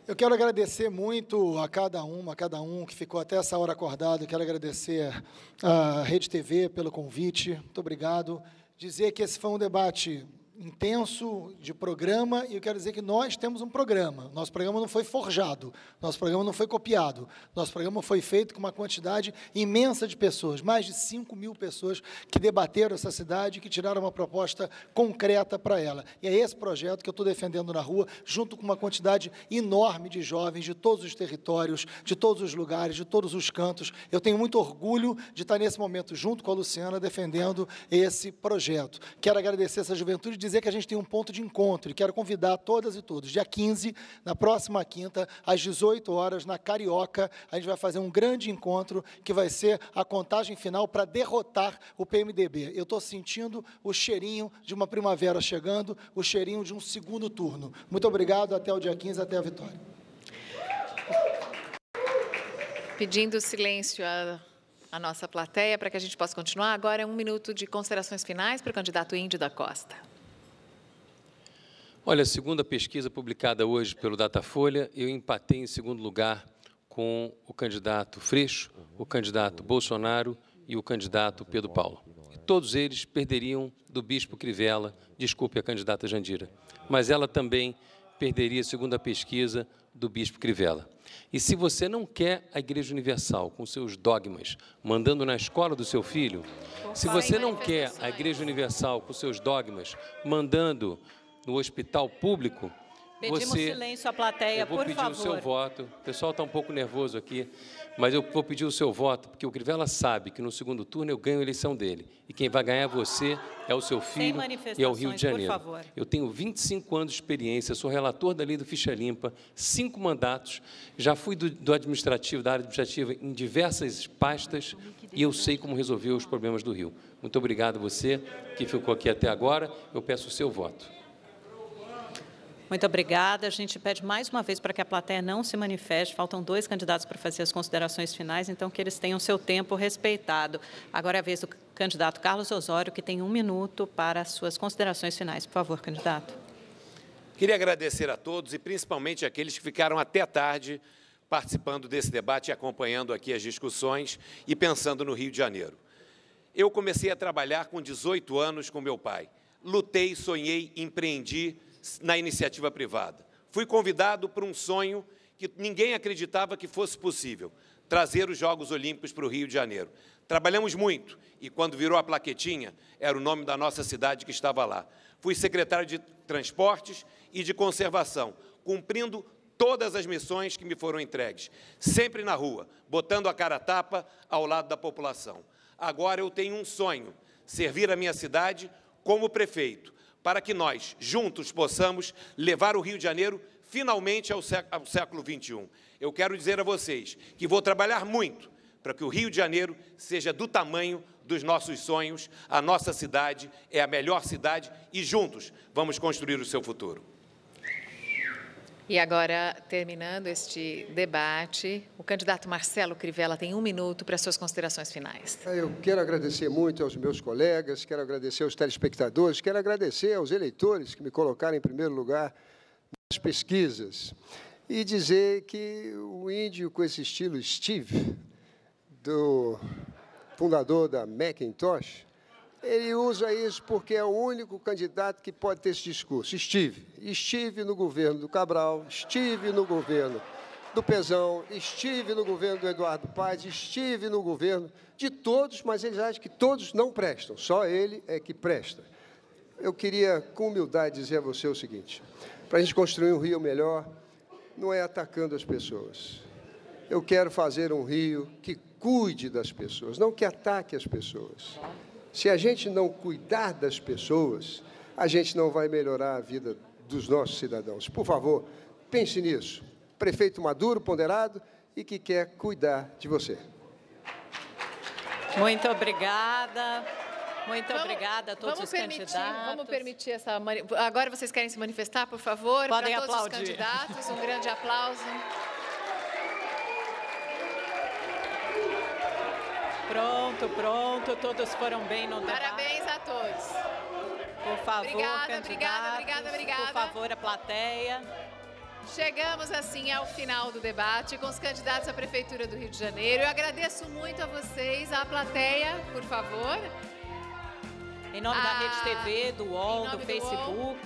Eu quero agradecer muito a cada um, a cada um que ficou até essa hora acordado. quero agradecer à Rede TV pelo convite. Muito obrigado dizer que esse foi um debate intenso de programa, e eu quero dizer que nós temos um programa. Nosso programa não foi forjado, nosso programa não foi copiado, nosso programa foi feito com uma quantidade imensa de pessoas, mais de 5 mil pessoas que debateram essa cidade e que tiraram uma proposta concreta para ela. E é esse projeto que eu estou defendendo na rua, junto com uma quantidade enorme de jovens de todos os territórios, de todos os lugares, de todos os cantos. Eu tenho muito orgulho de estar nesse momento junto com a Luciana defendendo esse projeto. Quero agradecer essa juventude dizer que a gente tem um ponto de encontro e quero convidar todas e todos. Dia 15, na próxima quinta, às 18 horas, na Carioca, a gente vai fazer um grande encontro que vai ser a contagem final para derrotar o PMDB. Eu estou sentindo o cheirinho de uma primavera chegando, o cheirinho de um segundo turno. Muito obrigado, até o dia 15, até a vitória. Pedindo silêncio a a nossa plateia para que a gente possa continuar. Agora é um minuto de considerações finais para o candidato Índio da Costa. Olha, segundo a pesquisa publicada hoje pelo Datafolha, eu empatei em segundo lugar com o candidato Freixo, o candidato Bolsonaro e o candidato Pedro Paulo. E todos eles perderiam do bispo Crivella, desculpe a candidata Jandira, mas ela também perderia, segundo a pesquisa, do bispo Crivella. E se você não quer a Igreja Universal com seus dogmas mandando na escola do seu filho, se você não quer a Igreja Universal com seus dogmas mandando no hospital público, Pedimos você, silêncio à plateia, eu vou pedir favor. o seu voto. O pessoal está um pouco nervoso aqui, mas eu vou pedir o seu voto, porque o Crivella sabe que no segundo turno eu ganho a eleição dele. E quem vai ganhar é você é o seu filho e é o Rio de Janeiro. Eu tenho 25 anos de experiência, sou relator da lei do Ficha Limpa, cinco mandatos, já fui do, do administrativo, da área administrativa, em diversas pastas, e eu sei como resolver os problemas do Rio. Muito obrigado a você que ficou aqui até agora. Eu peço o seu voto. Muito obrigada. A gente pede mais uma vez para que a plateia não se manifeste. Faltam dois candidatos para fazer as considerações finais, então que eles tenham seu tempo respeitado. Agora é a vez do candidato Carlos Osório, que tem um minuto para as suas considerações finais. Por favor, candidato. Queria agradecer a todos e principalmente aqueles que ficaram até tarde participando desse debate e acompanhando aqui as discussões e pensando no Rio de Janeiro. Eu comecei a trabalhar com 18 anos com meu pai. Lutei, sonhei, empreendi, na iniciativa privada. Fui convidado para um sonho que ninguém acreditava que fosse possível, trazer os Jogos Olímpicos para o Rio de Janeiro. Trabalhamos muito e quando virou a plaquetinha, era o nome da nossa cidade que estava lá. Fui secretário de Transportes e de Conservação, cumprindo todas as missões que me foram entregues, sempre na rua, botando a cara a tapa ao lado da população. Agora eu tenho um sonho, servir a minha cidade como prefeito, para que nós, juntos, possamos levar o Rio de Janeiro finalmente ao século XXI. Eu quero dizer a vocês que vou trabalhar muito para que o Rio de Janeiro seja do tamanho dos nossos sonhos. A nossa cidade é a melhor cidade e juntos vamos construir o seu futuro. E agora, terminando este debate, o candidato Marcelo Crivella tem um minuto para suas considerações finais. Eu quero agradecer muito aos meus colegas, quero agradecer aos telespectadores, quero agradecer aos eleitores que me colocaram em primeiro lugar nas pesquisas e dizer que o índio com esse estilo Steve, do fundador da Macintosh, ele usa isso porque é o único candidato que pode ter esse discurso. Estive. Estive no governo do Cabral, estive no governo do Pezão, estive no governo do Eduardo Paz, estive no governo de todos, mas eles acham que todos não prestam, só ele é que presta. Eu queria, com humildade, dizer a você o seguinte: para a gente construir um Rio melhor, não é atacando as pessoas. Eu quero fazer um Rio que cuide das pessoas, não que ataque as pessoas. Se a gente não cuidar das pessoas, a gente não vai melhorar a vida dos nossos cidadãos. Por favor, pense nisso. Prefeito Maduro, ponderado e que quer cuidar de você. Muito obrigada. Muito vamos, obrigada a todos os permitir, candidatos. Vamos permitir essa... Agora vocês querem se manifestar, por favor? Podem para todos aplaudir. os candidatos, um grande aplauso. Pronto, pronto, todos foram bem no debate. Parabéns a todos. Por favor, obrigada, obrigada, obrigada, obrigada. Por favor, a plateia. Chegamos assim ao final do debate com os candidatos à Prefeitura do Rio de Janeiro. Eu agradeço muito a vocês, a plateia, por favor. Em nome a... da ah, Rede TV, do UOL, do, do Facebook. UOL.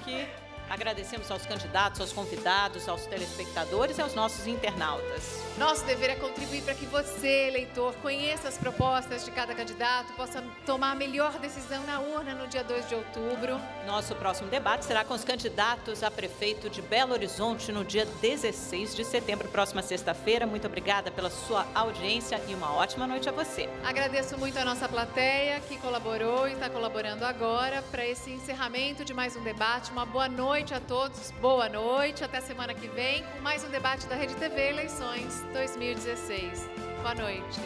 Agradecemos aos candidatos, aos convidados, aos telespectadores e aos nossos internautas. Nosso dever é contribuir para que você, eleitor, conheça as propostas de cada candidato, possa tomar a melhor decisão na urna no dia 2 de outubro. Nosso próximo debate será com os candidatos a prefeito de Belo Horizonte no dia 16 de setembro, próxima sexta-feira. Muito obrigada pela sua audiência e uma ótima noite a você. Agradeço muito a nossa plateia que colaborou e está colaborando agora para esse encerramento de mais um debate. Uma boa noite noite a todos, boa noite, até semana que vem com mais um debate da Rede TV Eleições 2016. Boa noite.